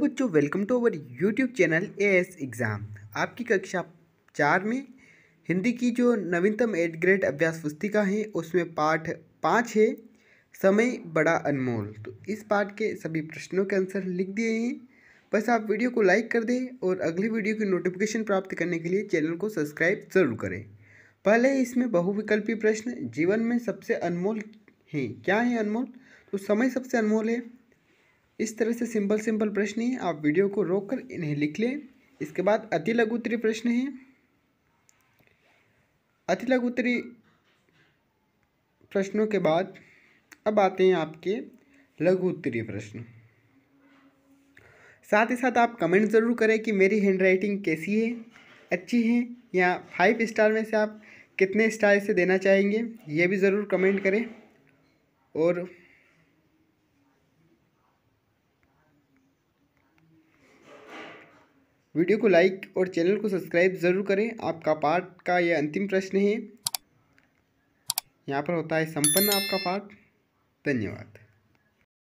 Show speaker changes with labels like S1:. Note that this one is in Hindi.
S1: बच्चों welcome to our YouTube channel A S exam आपकी कक्षा चार में हिंदी की जो नवीनतम एट ग्रेड अभ्यास पुस्तिका है उसमें पाठ पाँच है समय बड़ा अनमोल तो इस पाठ के सभी प्रश्नों के आंसर लिख दिए हैं बस आप वीडियो को लाइक कर दें और अगली वीडियो की नोटिफिकेशन प्राप्त करने के लिए चैनल को सब्सक्राइब ज़रूर करें पहले इसमें बहुविकल्पी प्रश्न जीवन में सबसे अनमोल है क्या है अनमोल तो समय सबसे अनमोल है इस तरह से सिंपल सिंपल प्रश्न हैं आप वीडियो को रोक कर इन्हें लिख लें इसके बाद अति उत्तरी प्रश्न है अति उत्तरी प्रश्नों के बाद अब आते हैं आपके लघु उत्तरीय प्रश्न साथ ही साथ आप कमेंट ज़रूर करें कि मेरी हैंड राइटिंग कैसी है अच्छी है या फाइव स्टार में से आप कितने स्टार इसे देना चाहेंगे ये भी ज़रूर कमेंट करें और वीडियो को लाइक और चैनल को सब्सक्राइब ज़रूर करें आपका पाठ का यह अंतिम प्रश्न है यहाँ पर होता है संपन्न आपका पाठ धन्यवाद